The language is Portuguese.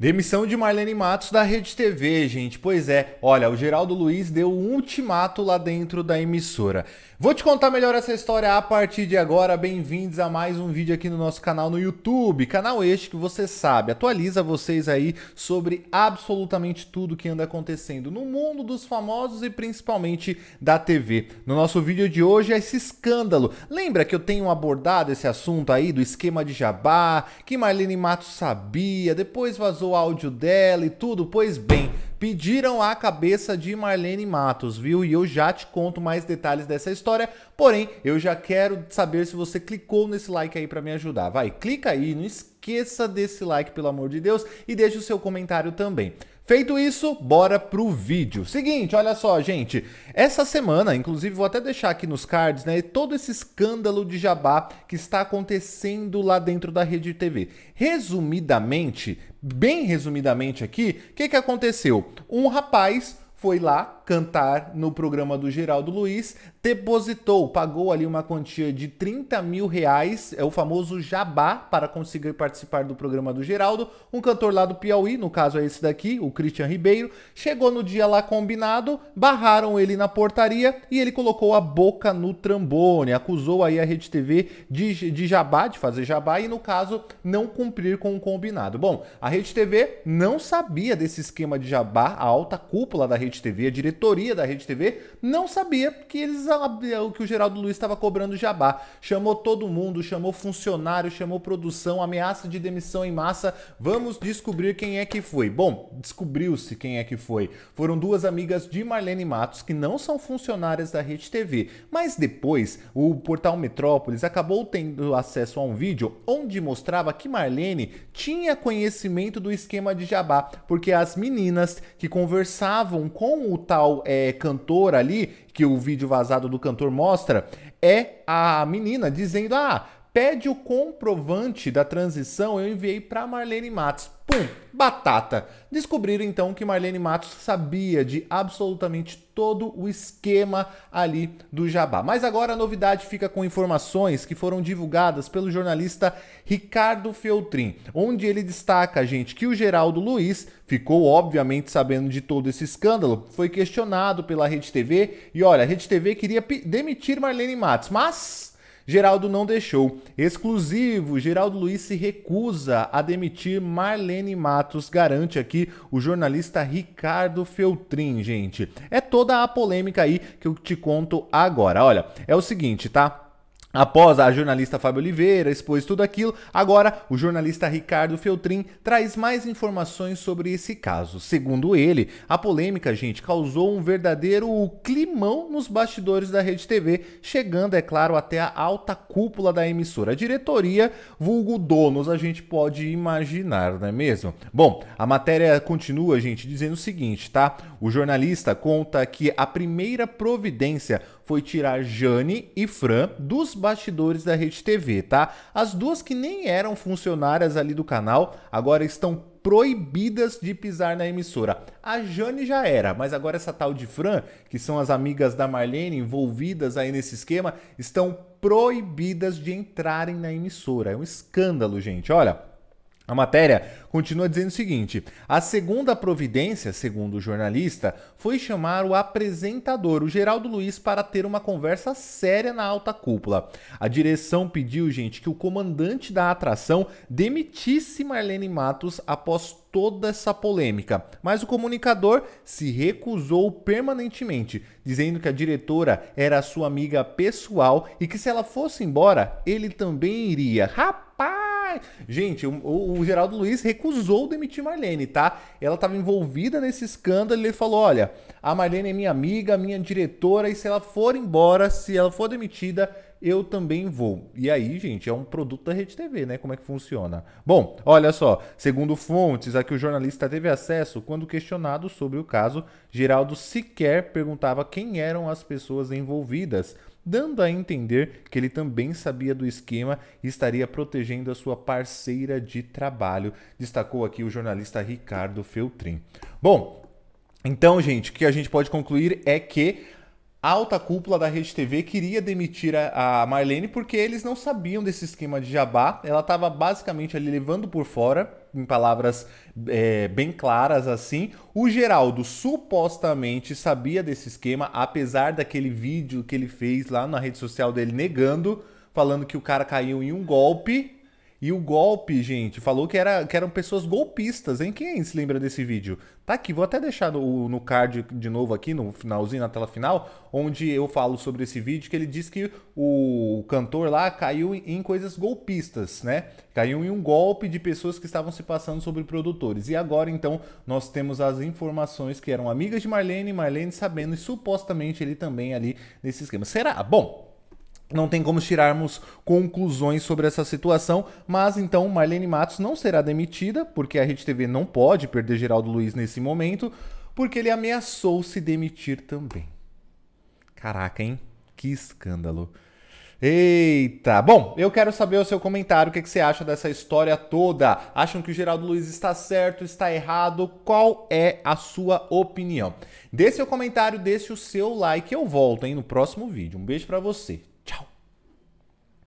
Demissão de Marlene Matos da Rede TV, gente. Pois é, olha, o Geraldo Luiz deu um ultimato lá dentro da emissora. Vou te contar melhor essa história a partir de agora. Bem-vindos a mais um vídeo aqui no nosso canal no YouTube. Canal este que você sabe, atualiza vocês aí sobre absolutamente tudo que anda acontecendo no mundo dos famosos e principalmente da TV. No nosso vídeo de hoje é esse escândalo. Lembra que eu tenho abordado esse assunto aí do esquema de jabá, que Marlene Matos sabia, depois vazou áudio dela e tudo? Pois bem, Pediram a cabeça de Marlene Matos, viu? E eu já te conto mais detalhes dessa história. Porém, eu já quero saber se você clicou nesse like aí para me ajudar. Vai, clica aí, não esqueça desse like, pelo amor de Deus, e deixe o seu comentário também. Feito isso, bora pro vídeo. Seguinte, olha só, gente. Essa semana, inclusive vou até deixar aqui nos cards, né, todo esse escândalo de jabá que está acontecendo lá dentro da Rede TV. Resumidamente, bem resumidamente aqui, o que, que aconteceu? Um rapaz foi lá, cantar no programa do Geraldo Luiz, depositou, pagou ali uma quantia de 30 mil reais, é o famoso jabá, para conseguir participar do programa do Geraldo. Um cantor lá do Piauí, no caso é esse daqui, o Christian Ribeiro, chegou no dia lá combinado, barraram ele na portaria e ele colocou a boca no trambone, acusou aí a Rede TV de, de jabá, de fazer jabá e no caso não cumprir com o combinado. Bom, a Rede TV não sabia desse esquema de jabá, a alta cúpula da Rede TV, a diretoria editoria da Rede TV, não sabia que eles ah, que o Geraldo Luiz estava cobrando jabá. Chamou todo mundo, chamou funcionário, chamou produção, ameaça de demissão em massa. Vamos descobrir quem é que foi. Bom, descobriu-se quem é que foi. Foram duas amigas de Marlene Matos que não são funcionárias da Rede TV, mas depois o portal Metrópolis acabou tendo acesso a um vídeo onde mostrava que Marlene tinha conhecimento do esquema de jabá, porque as meninas que conversavam com o tal é, cantor é, ali, que o vídeo vazado do cantor mostra, é a menina dizendo: Ah, pede o comprovante da transição, eu enviei para Marlene Matos. Pum, batata. Descobriram então que Marlene Matos sabia de absolutamente todo o esquema ali do Jabá. Mas agora a novidade fica com informações que foram divulgadas pelo jornalista Ricardo Feltrin, onde ele destaca, gente, que o Geraldo Luiz ficou obviamente sabendo de todo esse escândalo, foi questionado pela Rede TV e olha, a Rede TV queria demitir Marlene Matos, mas Geraldo não deixou. Exclusivo, Geraldo Luiz se recusa a demitir Marlene Matos, garante aqui o jornalista Ricardo Feltrin, gente. É toda a polêmica aí que eu te conto agora. Olha, é o seguinte, tá? Após a jornalista Fábio Oliveira expôs tudo aquilo, agora o jornalista Ricardo Feltrin traz mais informações sobre esse caso. Segundo ele, a polêmica, gente, causou um verdadeiro climão nos bastidores da Rede TV, chegando, é claro, até a alta cúpula da emissora. A diretoria, vulgo donos, a gente pode imaginar, não é mesmo? Bom, a matéria continua, gente, dizendo o seguinte, tá? O jornalista conta que a primeira providência foi tirar Jane e Fran dos bastidores da Rede TV, tá? As duas que nem eram funcionárias ali do canal, agora estão proibidas de pisar na emissora. A Jane já era, mas agora essa tal de Fran, que são as amigas da Marlene envolvidas aí nesse esquema, estão proibidas de entrarem na emissora. É um escândalo, gente. Olha, a matéria continua dizendo o seguinte: a segunda providência, segundo o jornalista, foi chamar o apresentador, o Geraldo Luiz, para ter uma conversa séria na alta cúpula. A direção pediu, gente, que o comandante da atração demitisse Marlene Matos após toda essa polêmica, mas o comunicador se recusou permanentemente, dizendo que a diretora era sua amiga pessoal e que se ela fosse embora, ele também iria. Rapaz! Gente, o, o Geraldo Luiz recusou demitir Marlene, tá? Ela estava envolvida nesse escândalo e ele falou: olha, a Marlene é minha amiga, minha diretora, e se ela for embora, se ela for demitida, eu também vou. E aí, gente, é um produto da Rede TV, né? Como é que funciona? Bom, olha só, segundo fontes a que o jornalista teve acesso, quando questionado sobre o caso, Geraldo sequer perguntava quem eram as pessoas envolvidas, dando a entender que ele também sabia do esquema e estaria protegendo a sua parceira de trabalho, destacou aqui o jornalista Ricardo Feltrin. Bom, então, gente, o que a gente pode concluir é que alta cúpula da Rede TV queria demitir a, a Marlene porque eles não sabiam desse esquema de jabá. Ela estava basicamente ali levando por fora, em palavras é, bem claras assim. O Geraldo supostamente sabia desse esquema, apesar daquele vídeo que ele fez lá na rede social dele negando, falando que o cara caiu em um golpe e o golpe, gente, falou que, era, que eram pessoas golpistas, hein? Quem se lembra desse vídeo? Tá aqui, vou até deixar no, no card de novo aqui, no finalzinho, na tela final, onde eu falo sobre esse vídeo, que ele diz que o cantor lá caiu em coisas golpistas, né? Caiu em um golpe de pessoas que estavam se passando sobre produtores. E agora, então, nós temos as informações que eram amigas de Marlene, Marlene sabendo e supostamente ele também ali nesse esquema. Será? Bom, não tem como tirarmos conclusões sobre essa situação, mas então Marlene Matos não será demitida, porque a Rede TV não pode perder Geraldo Luiz nesse momento, porque ele ameaçou se demitir também. Caraca, hein? Que escândalo. Eita! Bom, eu quero saber o seu comentário, o que, é que você acha dessa história toda? Acham que o Geraldo Luiz está certo, está errado? Qual é a sua opinião? Deixe seu comentário, deixe o seu like, eu volto hein, no próximo vídeo. Um beijo para você.